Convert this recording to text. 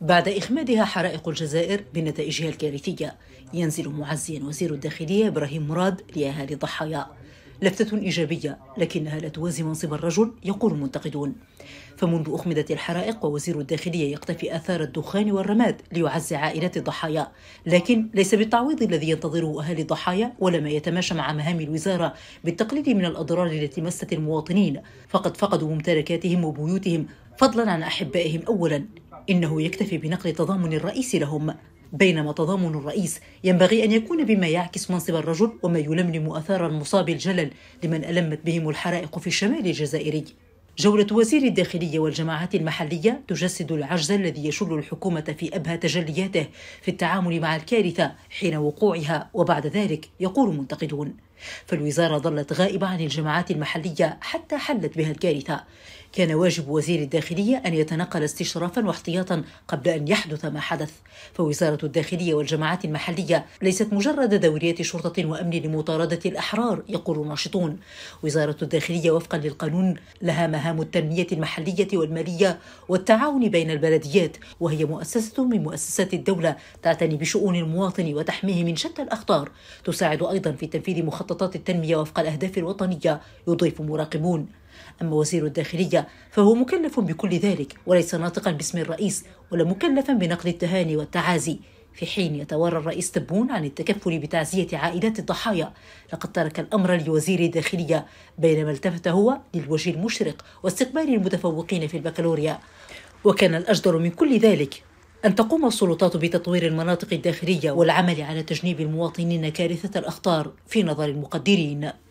بعد إخمادها حرائق الجزائر بنتائجها الكارثية ينزل معزيا وزير الداخلية إبراهيم مراد لأهالي الضحايا لفتة إيجابية لكنها لا توازي منصب الرجل يقول المنتقدون فمنذ أخمدت الحرائق ووزير الداخلية يقتفي آثار الدخان والرماد ليعزي عائلات الضحايا لكن ليس بالتعويض الذي ينتظره أهالي الضحايا ولا ما يتماشى مع مهام الوزارة بالتقليل من الأضرار التي مست المواطنين فقد فقدوا ممتلكاتهم وبيوتهم فضلا عن أحبائهم أولا إنه يكتفي بنقل تضامن الرئيس لهم بينما تضامن الرئيس ينبغي أن يكون بما يعكس منصب الرجل وما يلملم أثار المصاب الجلل لمن ألمت بهم الحرائق في الشمال الجزائري جولة وزير الداخلية والجماعات المحلية تجسد العجز الذي يشل الحكومة في أبهى تجلياته في التعامل مع الكارثة حين وقوعها وبعد ذلك يقول منتقدون فالوزارة ظلت غائبة عن الجماعات المحلية حتى حلت بها الكارثة كان واجب وزير الداخلية أن يتنقل استشرافا واحتياطا قبل أن يحدث ما حدث فوزارة الداخلية والجماعات المحلية ليست مجرد دوريات شرطة وأمن لمطاردة الأحرار يقول ناشطون وزارة الداخلية وفقا للقانون لها مهام مهام التنمية المحلية والمالية والتعاون بين البلديات وهي مؤسسة من مؤسسات الدولة تعتني بشؤون المواطن وتحميه من شتى الأخطار تساعد أيضا في تنفيذ مخططات التنمية وفق الأهداف الوطنية يضيف مراقبون أما وزير الداخلية فهو مكلف بكل ذلك وليس ناطقا باسم الرئيس ولا مكلفا بنقل التهاني والتعازي في حين يتورى الرئيس تبون عن التكفل بتعزية عائلات الضحايا لقد ترك الأمر لوزير الداخلية بينما التفت هو للوجه المشرق واستقبال المتفوقين في البكالوريا وكان الأجدر من كل ذلك أن تقوم السلطات بتطوير المناطق الداخلية والعمل على تجنيب المواطنين كارثة الأخطار في نظر المقدرين